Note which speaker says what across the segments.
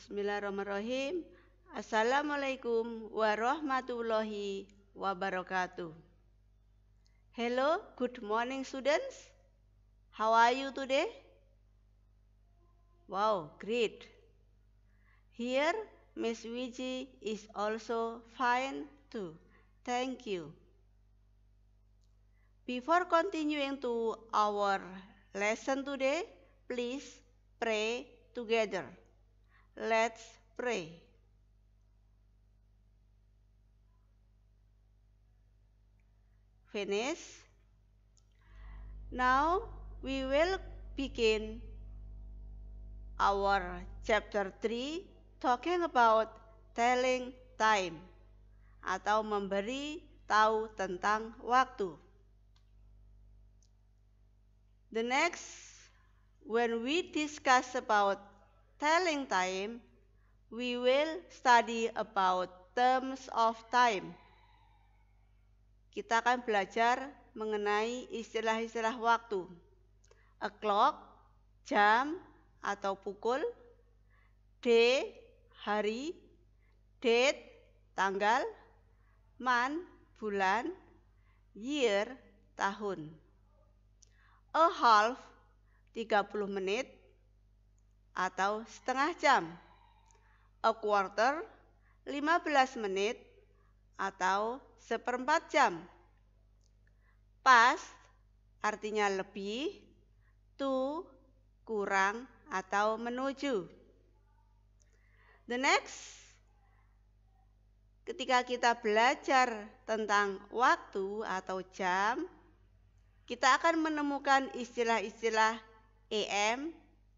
Speaker 1: Bismillahirrahmanirrahim. Assalamualaikum warahmatullahi wabarakatuh. Hello, good morning students. How are you today? Wow, great. Here, Miss Wiji is also fine too. Thank you. Before continuing to our lesson today, please pray together. Let's pray. Finish. Now we will begin our chapter 3 talking about telling time atau memberi tahu tentang waktu. The next when we discuss about telling time, we will study about terms of time. Kita akan belajar mengenai istilah-istilah waktu. A clock, jam atau pukul, day, hari, date, tanggal, month, bulan, year, tahun. A half, 30 menit, atau setengah jam. A quarter 15 menit atau seperempat jam. Past artinya lebih, to kurang atau menuju. The next ketika kita belajar tentang waktu atau jam, kita akan menemukan istilah-istilah AM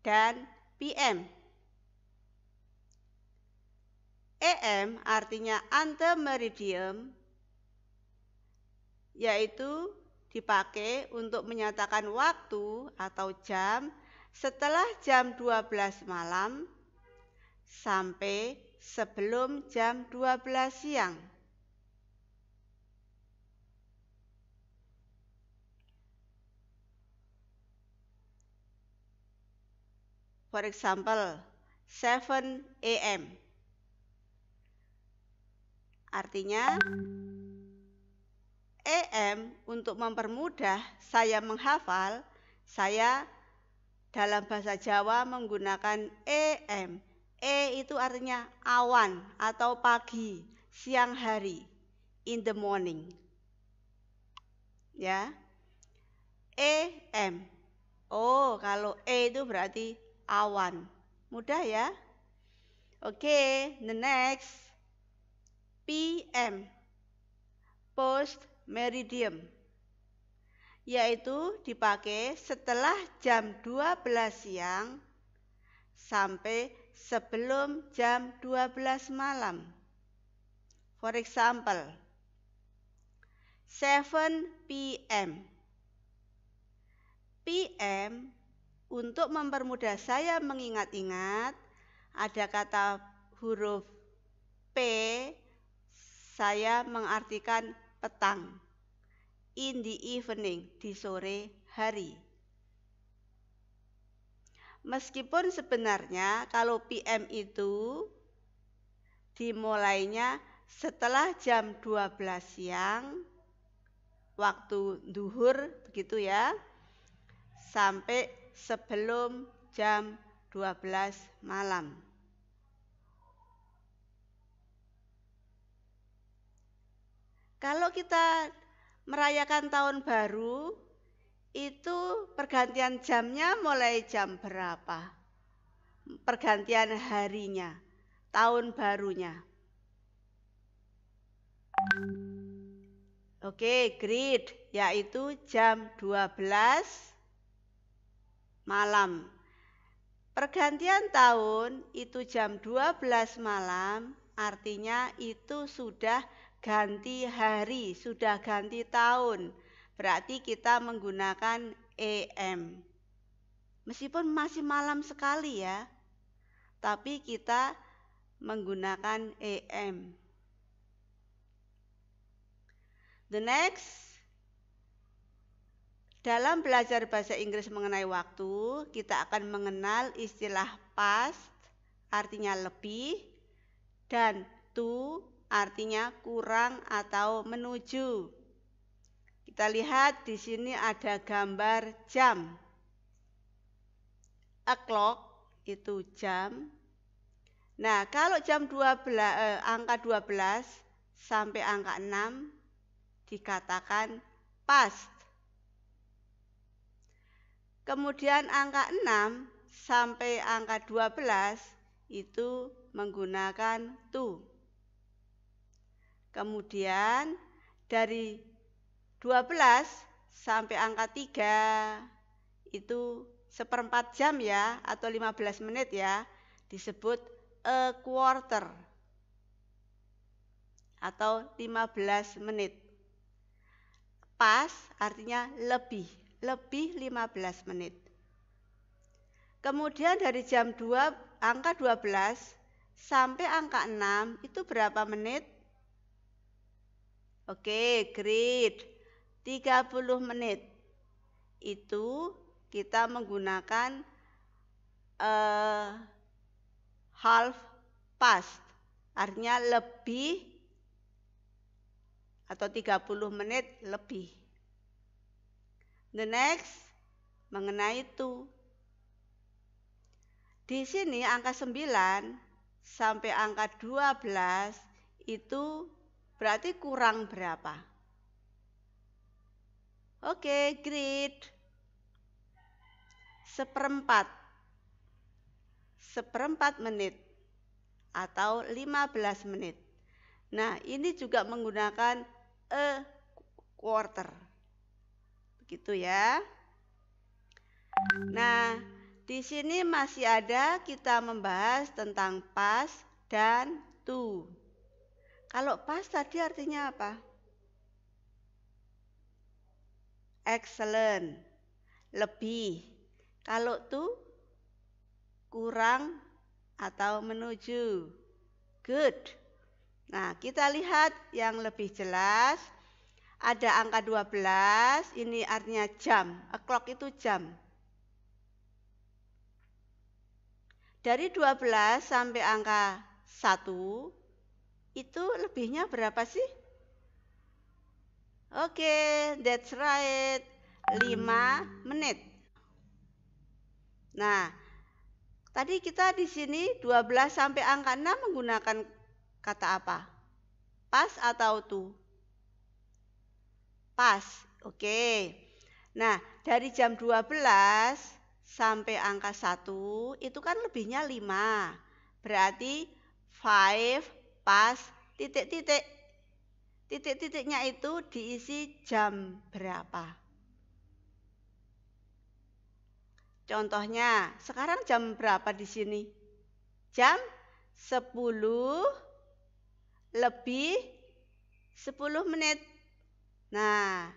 Speaker 1: dan PM. EM artinya ante meridium yaitu dipakai untuk menyatakan waktu atau jam setelah jam 12 malam sampai sebelum jam 12 siang. For example, 7 a.m. Artinya, AM untuk mempermudah saya menghafal, saya dalam bahasa Jawa menggunakan EM. E itu artinya awan atau pagi, siang hari, in the morning. Ya. EM. Oh, kalau E itu berarti awan. Mudah ya? Oke, okay, the next PM post Meridium. yaitu dipakai setelah jam 12 siang sampai sebelum jam 12 malam. For example, 7 p.m. p.m untuk mempermudah saya mengingat-ingat, ada kata huruf P, saya mengartikan petang. In the evening, di sore hari. Meskipun sebenarnya kalau PM itu dimulainya setelah jam 12 siang waktu duhur begitu ya sampai sebelum jam 12 malam. Kalau kita merayakan tahun baru, itu pergantian jamnya mulai jam berapa? Pergantian harinya, tahun barunya. Oke, okay, grid yaitu jam 12 malam. Pergantian tahun itu jam 12 malam, artinya itu sudah ganti hari, sudah ganti tahun. Berarti kita menggunakan EM. Meskipun masih malam sekali ya, tapi kita menggunakan EM. The next dalam belajar bahasa Inggris mengenai waktu, kita akan mengenal istilah past artinya lebih dan to artinya kurang atau menuju. Kita lihat di sini ada gambar jam. A clock itu jam. Nah, kalau jam 12 eh, angka 12 sampai angka 6 dikatakan past Kemudian angka 6 sampai angka 12 itu menggunakan to. Kemudian dari 12 sampai angka 3 itu seperempat jam ya atau 15 menit ya disebut a quarter atau 15 menit. Pas artinya lebih lebih 15 menit. Kemudian dari jam 2 angka 12 sampai angka 6 itu berapa menit? Oke, great. 30 menit. Itu kita menggunakan uh, half past. Artinya lebih atau 30 menit lebih. The next mengenai itu Di sini angka 9 sampai angka 12 itu berarti kurang berapa? Oke, great. Seperempat. Seperempat menit atau 15 menit. Nah, ini juga menggunakan a quarter gitu ya. Nah, di sini masih ada kita membahas tentang pas dan to. Kalau pas tadi artinya apa? Excellent, lebih. Kalau to kurang atau menuju. Good. Nah, kita lihat yang lebih jelas ada angka 12, ini artinya jam. clock itu jam. Dari 12 sampai angka 1, itu lebihnya berapa sih? Oke, okay, that's right. 5 menit. Nah, tadi kita di sini 12 sampai angka 6 menggunakan kata apa? Pas atau tuh? Pas. Oke. Nah, dari jam 12 sampai angka 1 itu kan lebihnya 5. Berarti 5 pas titik-titik. Titik-titiknya itu diisi jam berapa? Contohnya, sekarang jam berapa di sini? Jam 10 lebih 10 menit. Nah,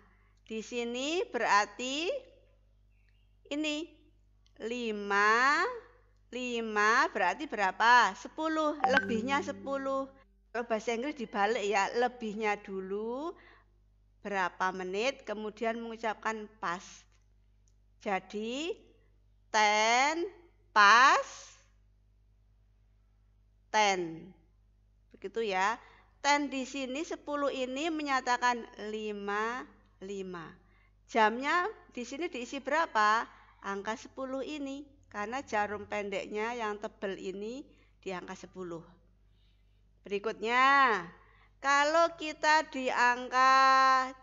Speaker 1: di sini berarti ini 5 5 berarti berapa? 10, lebihnya 10. Kalau bahasa Inggris dibalik ya, lebihnya dulu berapa menit kemudian mengucapkan pas. Jadi 10 pas 10. Begitu ya. 10 di sini 10 ini menyatakan 5 5. Jamnya di sini diisi berapa? Angka 10 ini karena jarum pendeknya yang tebel ini di angka 10. Berikutnya, kalau kita di angka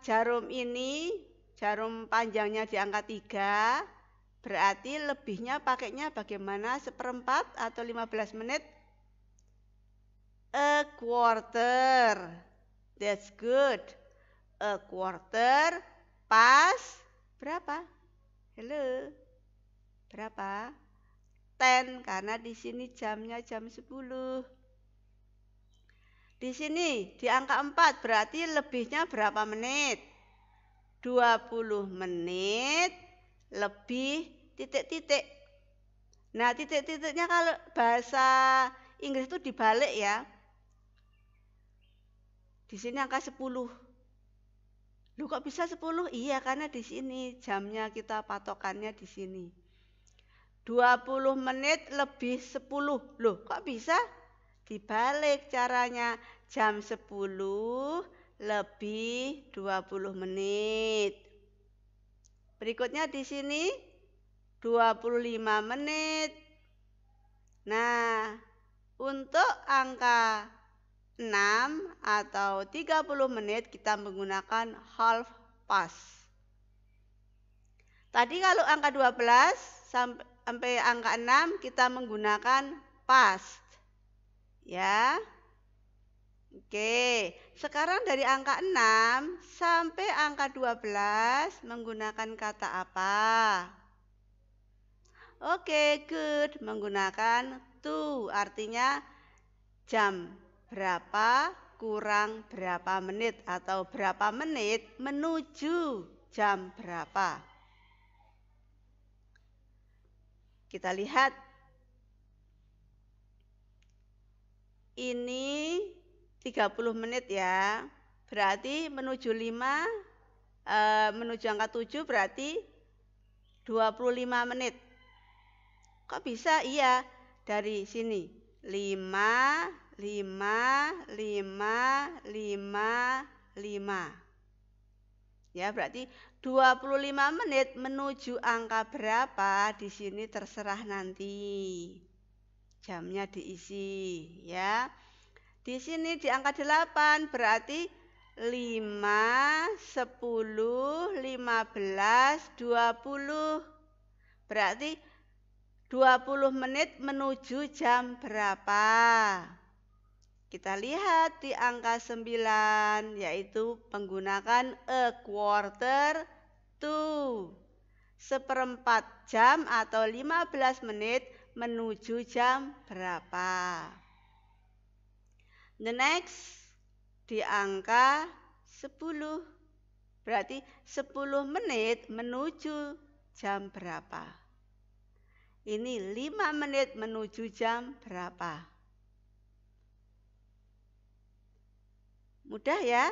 Speaker 1: jarum ini, jarum panjangnya di angka 3, berarti lebihnya pakainya bagaimana seperempat atau 15 menit A quarter. That's good. A quarter pas berapa? Hello. Berapa? Ten, karena di sini jamnya jam 10. Di sini di angka 4 berarti lebihnya berapa menit? 20 menit lebih titik-titik. Nah, titik-titiknya kalau bahasa Inggris itu dibalik ya. Di sini angka 10. Lu kok bisa 10? Iya, karena di sini jamnya kita patokannya di sini. 20 menit lebih 10. Loh, kok bisa? Dibalik caranya. Jam 10 lebih 20 menit. Berikutnya di sini 25 menit. Nah, untuk angka 6 atau 30 menit kita menggunakan half pass. Tadi kalau angka 12 sampai angka 6 kita menggunakan past. Ya. Oke, sekarang dari angka 6 sampai angka 12 menggunakan kata apa? Oke, good menggunakan to artinya jam berapa kurang berapa menit atau berapa menit menuju jam berapa. Kita lihat. Ini 30 menit ya. Berarti menuju 5 e, eh, menuju angka 7 berarti 25 menit. Kok bisa? Iya, dari sini. 5 lima, lima, lima, lima. Ya, berarti 25 menit menuju angka berapa di sini terserah nanti. Jamnya diisi, ya. Di sini di angka 8 berarti 5, 10, 15, 20. Berarti 20 menit menuju jam berapa? Kita lihat di angka 9 yaitu menggunakan a quarter to seperempat jam atau 15 menit menuju jam berapa. The next di angka 10. Berarti 10 menit menuju jam berapa? Ini 5 menit menuju jam berapa? Mudah ya?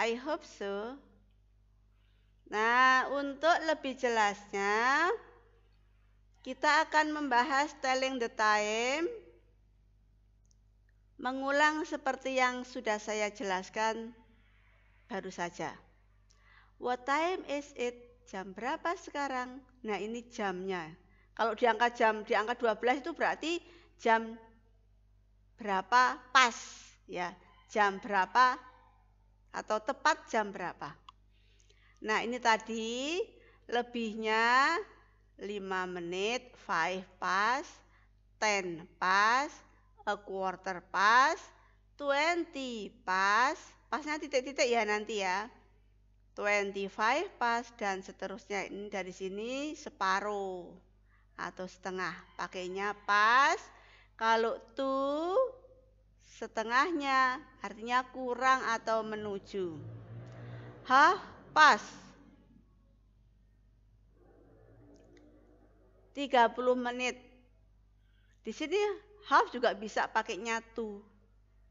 Speaker 1: I hope so. Nah, untuk lebih jelasnya, kita akan membahas telling the time, mengulang seperti yang sudah saya jelaskan baru saja. What time is it? Jam berapa sekarang? Nah, ini jamnya. Kalau diangkat jam, diangkat 12 itu berarti jam berapa pas ya jam berapa atau tepat jam berapa. Nah, ini tadi lebihnya 5 menit, 5 pas, 10 pas, a quarter pas, 20 pas, pasnya titik-titik ya nanti ya. 25 pas dan seterusnya ini dari sini separuh atau setengah pakainya pas kalau tuh setengahnya artinya kurang atau menuju. Hah, pas. 30 menit. Di sini half juga bisa pakai nyatu.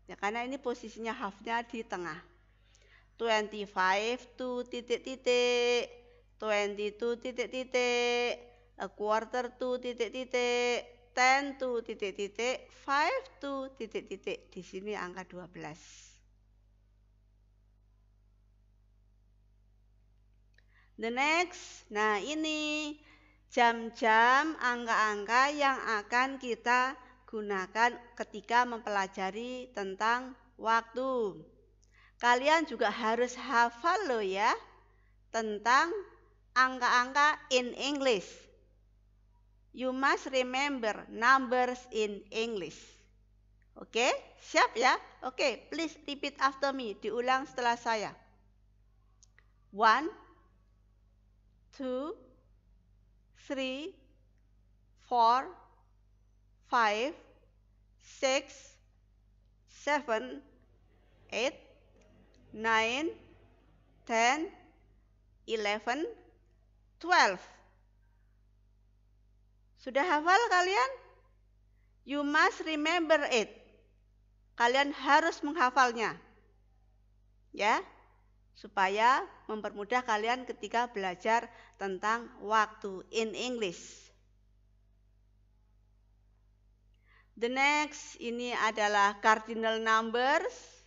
Speaker 1: Ya karena ini posisinya halfnya di tengah. 25 to titik-titik, 22 titik-titik, a quarter to titik-titik, 10 to titik-titik, 5 to titik-titik. Di sini angka 12. The next, nah ini jam-jam angka-angka yang akan kita gunakan ketika mempelajari tentang waktu. Kalian juga harus hafal loh ya tentang angka-angka in English you must remember numbers in English. Oke, okay? siap ya? Oke, okay, please repeat after me. Diulang setelah saya. One, two, three, four, five, six, seven, eight, nine, ten, eleven, twelve. Sudah hafal kalian? You must remember it. Kalian harus menghafalnya. Ya, supaya mempermudah kalian ketika belajar tentang waktu in English. The next ini adalah cardinal numbers.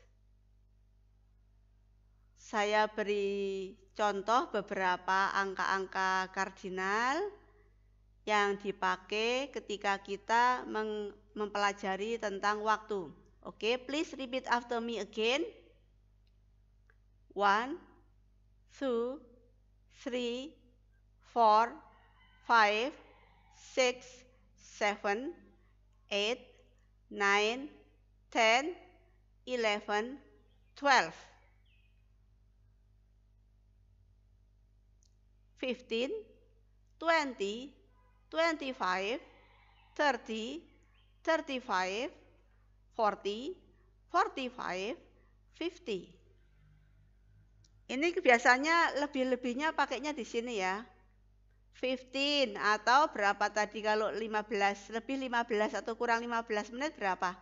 Speaker 1: Saya beri contoh beberapa angka-angka kardinal yang dipakai ketika kita mempelajari tentang waktu. Oke, okay, please repeat after me again. One, two, three, four, five, six, seven, eight, nine, ten, eleven, twelve, fifteen, twenty. 25, 30, 35, 40, 45, 50. Ini biasanya lebih-lebihnya pakainya di sini ya. 15 atau berapa tadi kalau 15 lebih 15 atau kurang 15 menit berapa?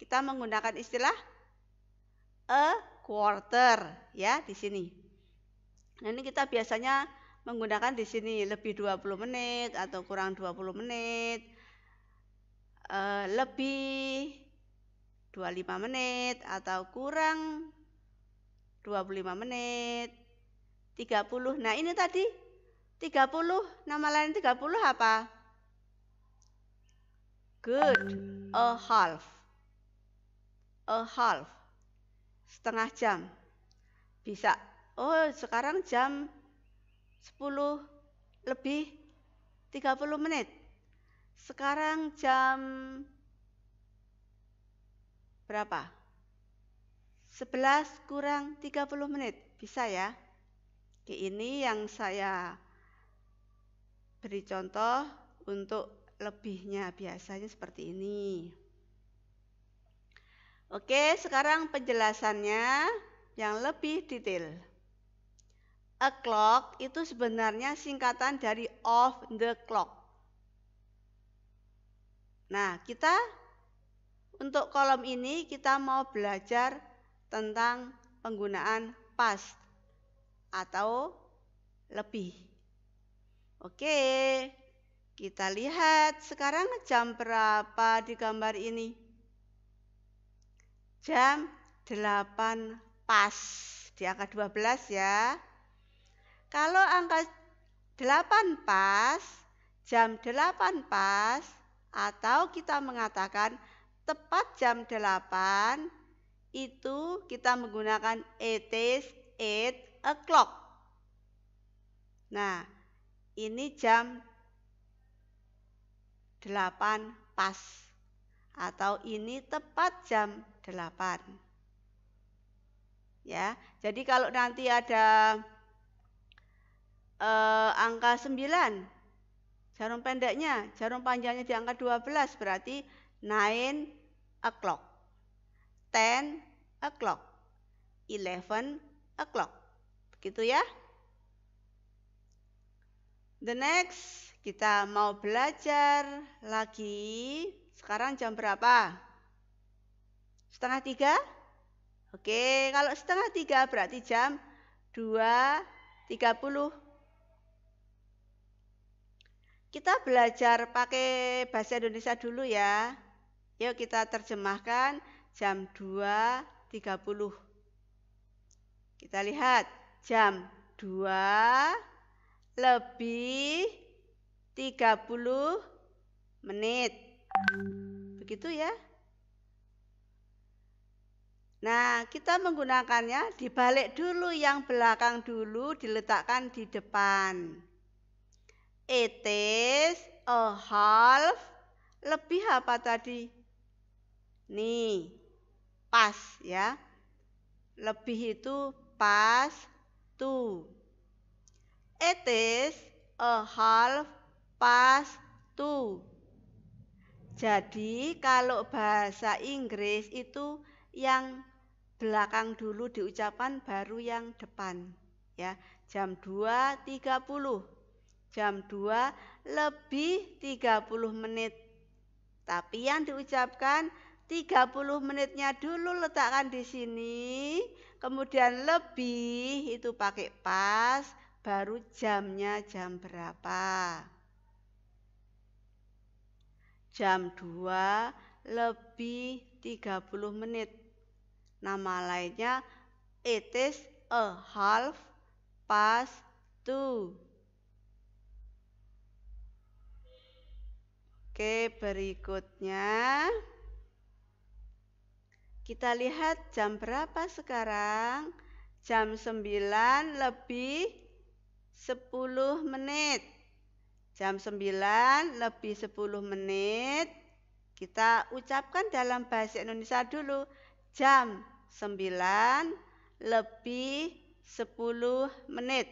Speaker 1: Kita menggunakan istilah a quarter ya di sini. Nah, ini kita biasanya menggunakan di sini lebih 20 menit atau kurang 20 menit eh, lebih 25 menit atau kurang 25 menit 30 nah ini tadi 30 nama lain 30 apa good a half a half setengah jam bisa oh sekarang jam 10 lebih 30 menit. Sekarang jam berapa? 11 kurang 30 menit. Bisa ya? Oke, ini yang saya beri contoh untuk lebihnya biasanya seperti ini. Oke, sekarang penjelasannya yang lebih detail. A clock itu sebenarnya singkatan dari of the clock. Nah, kita untuk kolom ini kita mau belajar tentang penggunaan past atau lebih. Oke, kita lihat sekarang jam berapa di gambar ini. Jam 8 pas di angka 12 ya. Kalau angka 8 pas, jam 8 pas, atau kita mengatakan tepat jam 8, itu kita menggunakan it is 8 o'clock. Nah, ini jam 8 pas atau ini tepat jam 8. Ya, jadi kalau nanti ada eh, angka 9. Jarum pendeknya, jarum panjangnya di angka 12 berarti 9 o'clock. 10 o'clock. 11 o'clock. Begitu ya. The next, kita mau belajar lagi. Sekarang jam berapa? Setengah tiga? Oke, kalau setengah tiga berarti jam 2.30 kita belajar pakai bahasa Indonesia dulu ya. Yuk kita terjemahkan jam 2.30. Kita lihat jam 2 lebih 30 menit. Begitu ya. Nah, kita menggunakannya dibalik dulu yang belakang dulu diletakkan di depan. It is a half. Lebih apa tadi? Nih, pas ya. Lebih itu pas two. It is a half past two. Jadi kalau bahasa Inggris itu yang belakang dulu diucapkan baru yang depan ya. Jam 2.30 jam 2 lebih 30 menit. Tapi yang diucapkan 30 menitnya dulu letakkan di sini, kemudian lebih itu pakai pas, baru jamnya jam berapa. Jam 2 lebih 30 menit. Nama lainnya it is a half past two. Oke, berikutnya kita lihat jam berapa sekarang? Jam 9 lebih 10 menit. Jam 9 lebih 10 menit. Kita ucapkan dalam bahasa Indonesia dulu. Jam 9 lebih 10 menit.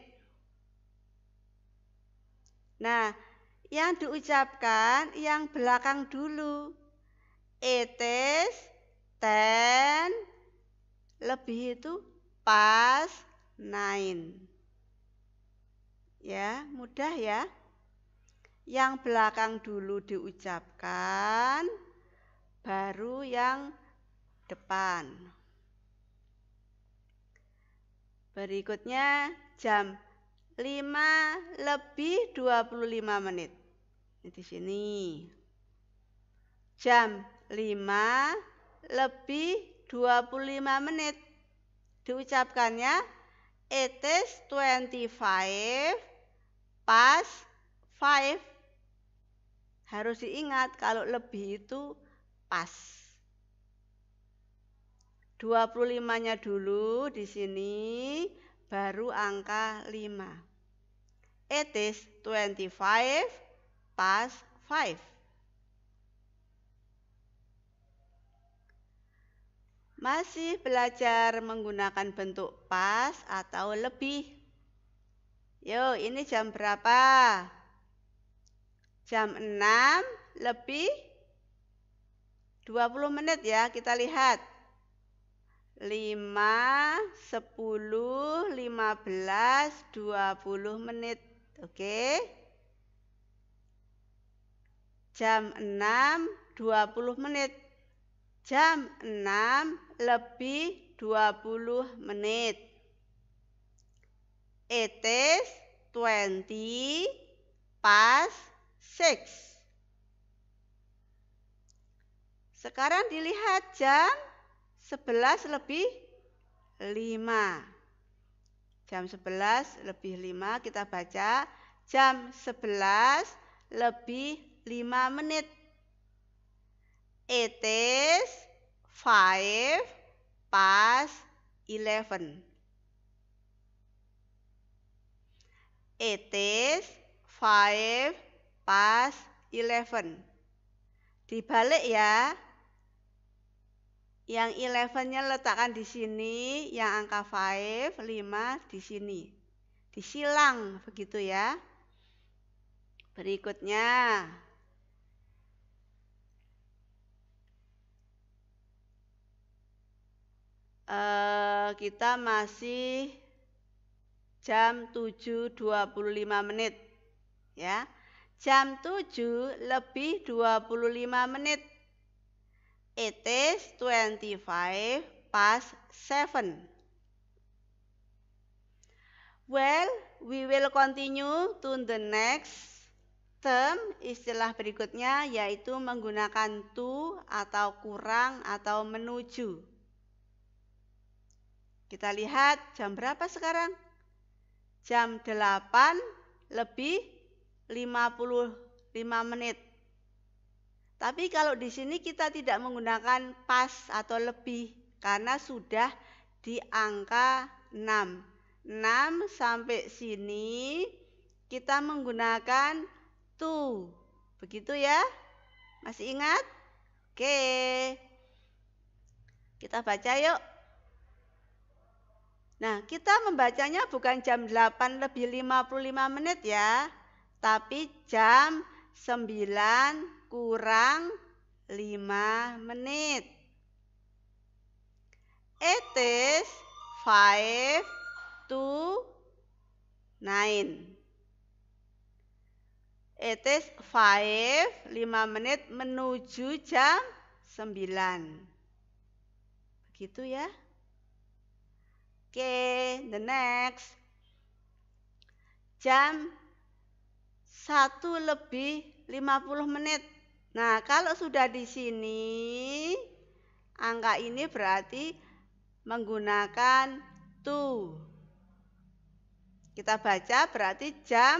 Speaker 1: Nah, yang diucapkan yang belakang dulu. It is ten. Lebih itu past nine. Ya, mudah ya. Yang belakang dulu diucapkan, baru yang depan. Berikutnya jam 5 lebih 25 menit di sini. Jam 5 lebih 25 menit. Diucapkannya it is 25 past 5. Harus diingat kalau lebih itu pas. 25-nya dulu di sini, baru angka 5. It is 25 past 5. Masih belajar menggunakan bentuk pas atau lebih? Yo, ini jam berapa? Jam 6 lebih 20 menit ya, kita lihat. 5, 10, 15, 20 menit. Oke. Okay? jam 6 20 menit jam 6 lebih 20 menit it is 20 past 6 sekarang dilihat jam 11 lebih 5 jam 11 lebih 5 kita baca jam 11 lebih 5 menit. It is 5 past 11. It is 5 past 11. Dibalik ya. Yang 11-nya letakkan di sini, yang angka 5, 5 di sini. Disilang begitu ya. Berikutnya, uh, kita masih jam 7.25 menit ya. Jam 7 lebih 25 menit. It is 25 past 7. Well, we will continue to the next term istilah berikutnya yaitu menggunakan to atau kurang atau menuju. Kita lihat jam berapa sekarang? Jam 8 lebih 55 menit. Tapi kalau di sini kita tidak menggunakan pas atau lebih karena sudah di angka 6. 6 sampai sini kita menggunakan to. Begitu ya? Masih ingat? Oke. Kita baca yuk. Nah, kita membacanya bukan jam 8 lebih 55 menit ya, tapi jam 9 kurang 5 menit. It is 5 to 9. It is 5, 5 menit menuju jam 9. Begitu ya. Okay, the next. Jam 1 lebih 50 menit. Nah, kalau sudah di sini, angka ini berarti menggunakan to. Kita baca berarti jam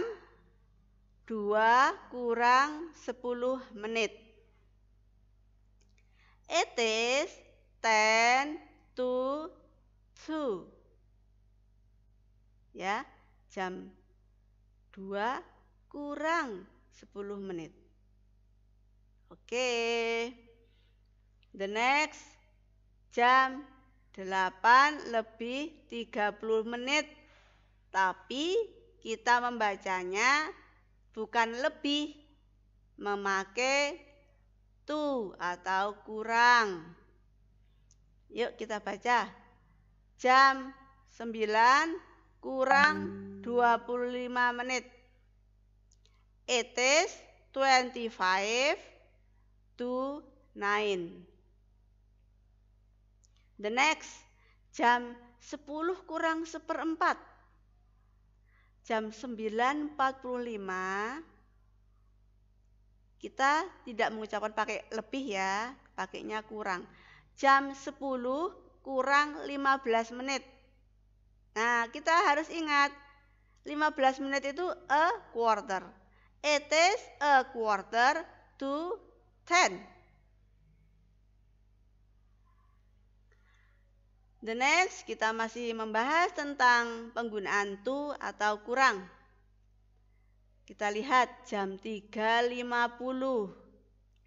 Speaker 1: 2 kurang 10 menit. It is 10 to 2 ya jam 2 kurang 10 menit. Oke. Okay. The next jam 8 lebih 30 menit. Tapi kita membacanya bukan lebih memakai to atau kurang. Yuk kita baca. Jam 9 kurang 25 menit. It is 25 to 9. The next, jam 10 kurang seperempat. Jam 9.45 kita tidak mengucapkan pakai lebih ya, pakainya kurang. Jam 10 kurang 15 menit. Nah, kita harus ingat 15 menit itu a quarter. It is a quarter to ten. The next, kita masih membahas tentang penggunaan to atau kurang. Kita lihat jam 3.50,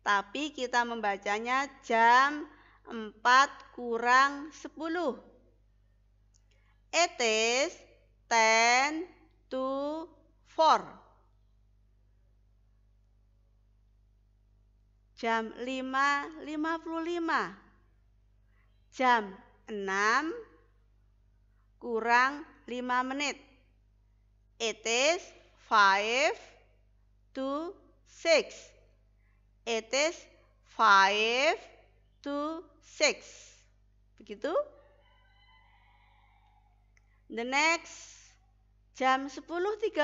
Speaker 1: tapi kita membacanya jam 4 kurang 10. It is ten to four. Jam lima lima puluh lima. Jam enam kurang lima menit. It is five to six. It is five to six. Begitu? The next jam 10.35 35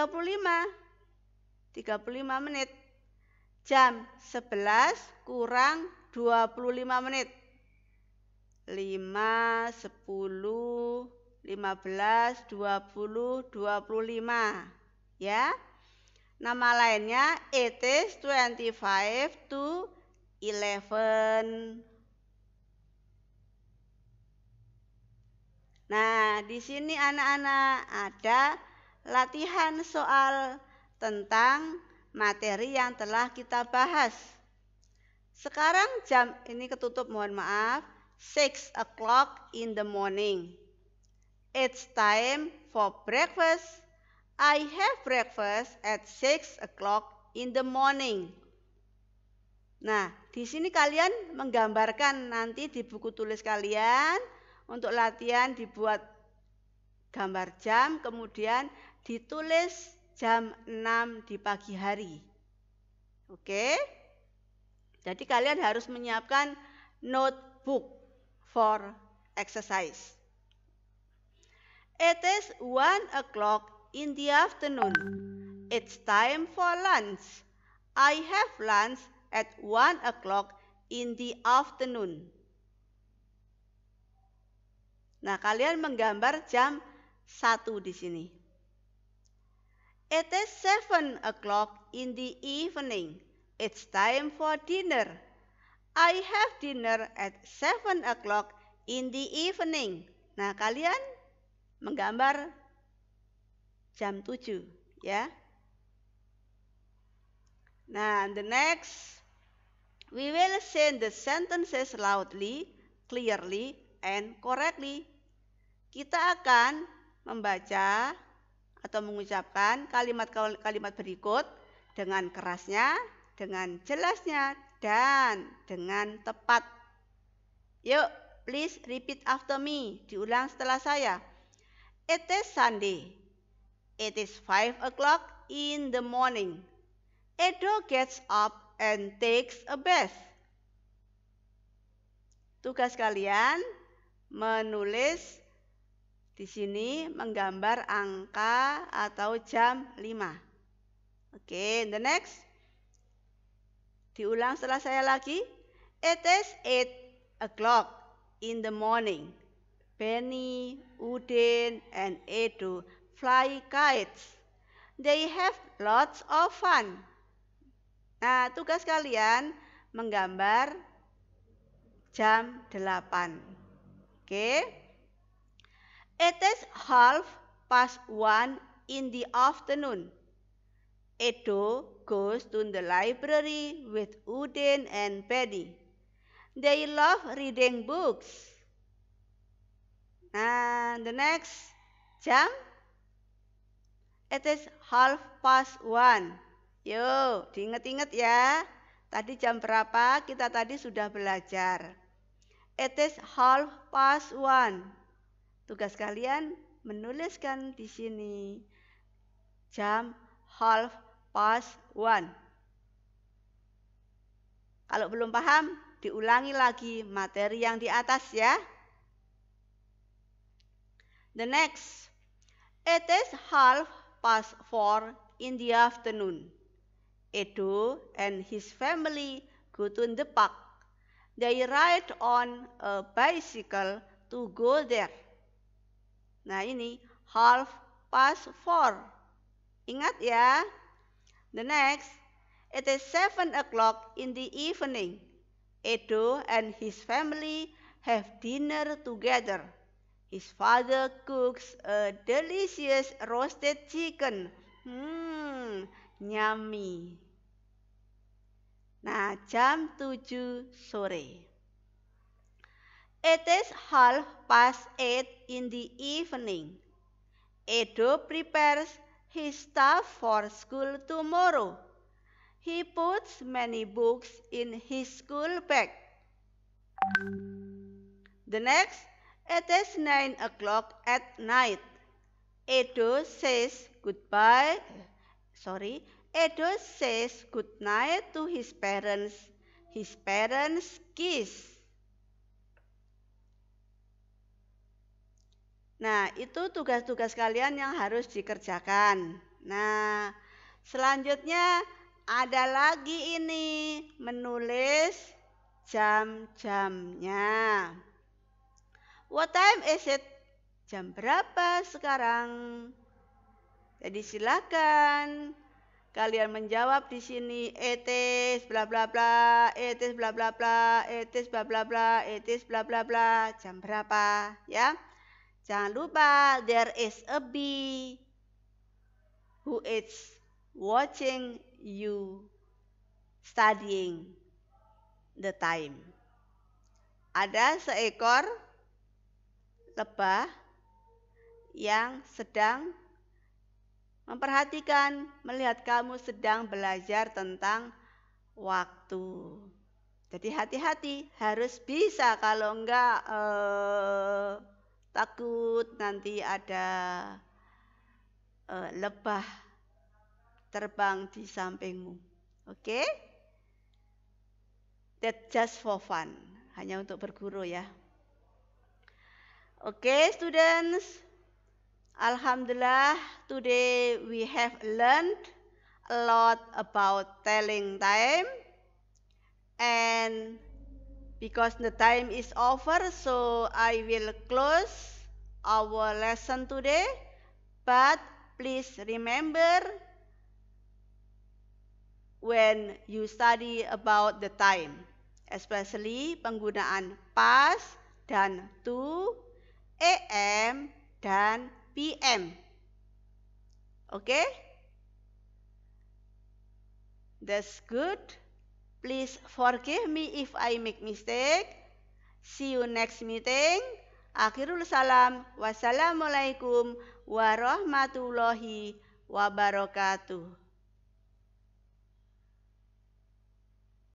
Speaker 1: menit jam 11 kurang 25 menit 5 10 15 20 25 ya nama lainnya it is 25 to 11 Nah, di sini anak-anak ada latihan soal tentang materi yang telah kita bahas. Sekarang jam ini ketutup mohon maaf. 6 o'clock in the morning. It's time for breakfast. I have breakfast at 6 o'clock in the morning. Nah, di sini kalian menggambarkan nanti di buku tulis kalian untuk latihan dibuat gambar jam, kemudian ditulis jam 6 di pagi hari. Oke? Jadi kalian harus menyiapkan notebook for exercise. It is one o'clock in the afternoon. It's time for lunch. I have lunch at one o'clock in the afternoon. Nah, kalian menggambar jam 1 di sini. It is 7 o'clock in the evening. It's time for dinner. I have dinner at 7 o'clock in the evening. Nah, kalian menggambar jam 7 ya. Nah, the next we will send the sentences loudly, clearly and correctly. Kita akan membaca atau mengucapkan kalimat-kalimat berikut dengan kerasnya, dengan jelasnya, dan dengan tepat. Yuk, please repeat after me. Diulang setelah saya. It is Sunday. It is five o'clock in the morning. Edo gets up and takes a bath. Tugas kalian menulis di sini menggambar angka atau jam 5. Oke, okay, the next. Diulang setelah saya lagi. It is 8 o'clock in the morning. Penny, Udin, and Edu fly kites. They have lots of fun. Nah, tugas kalian menggambar jam 8. Oke. Okay? It is half past one in the afternoon. Edo goes to the library with Udin and Paddy. They love reading books. And the next jam, it is half past one. Yo, diingat inget ya. Tadi jam berapa kita tadi sudah belajar. It is half past one. Tugas kalian menuliskan di sini jam half past one. Kalau belum paham, diulangi lagi materi yang di atas ya. The next, it is half past four in the afternoon. Edo and his family go to the park. They ride on a bicycle to go there. Nah ini half past four. Ingat ya. The next, it is seven o'clock in the evening. Edo and his family have dinner together. His father cooks a delicious roasted chicken. Hmm, yummy. Nah, jam tujuh sore. It is half past eight in the evening. Edo prepares his stuff for school tomorrow. He puts many books in his school bag. The next, it is nine o'clock at night. Edo says goodbye. Sorry, Edo says goodnight to his parents. His parents kiss. Nah, itu tugas-tugas kalian yang harus dikerjakan. Nah, selanjutnya ada lagi ini menulis jam-jamnya. What time is it? Jam berapa sekarang? Jadi silakan kalian menjawab di sini etis bla bla bla, etis bla bla bla, etis bla bla bla, etis bla bla bla, jam berapa ya? Jangan lupa there is a bee who is watching you studying the time. Ada seekor lebah yang sedang memperhatikan, melihat kamu sedang belajar tentang waktu. Jadi hati-hati, harus bisa kalau enggak Uh, takut nanti ada uh, lebah terbang di sampingmu. Oke? Okay? That just for fun, hanya untuk berguru ya. Oke, okay, students. Alhamdulillah, today we have learned a lot about telling time and Because the time is over, so I will close our lesson today. But please remember when you study about the time, especially penggunaan past dan to, AM dan PM. Oke? Okay? That's good. Please forgive me if I make mistake. See you next meeting. Akhirul salam. Wassalamualaikum warahmatullahi wabarakatuh.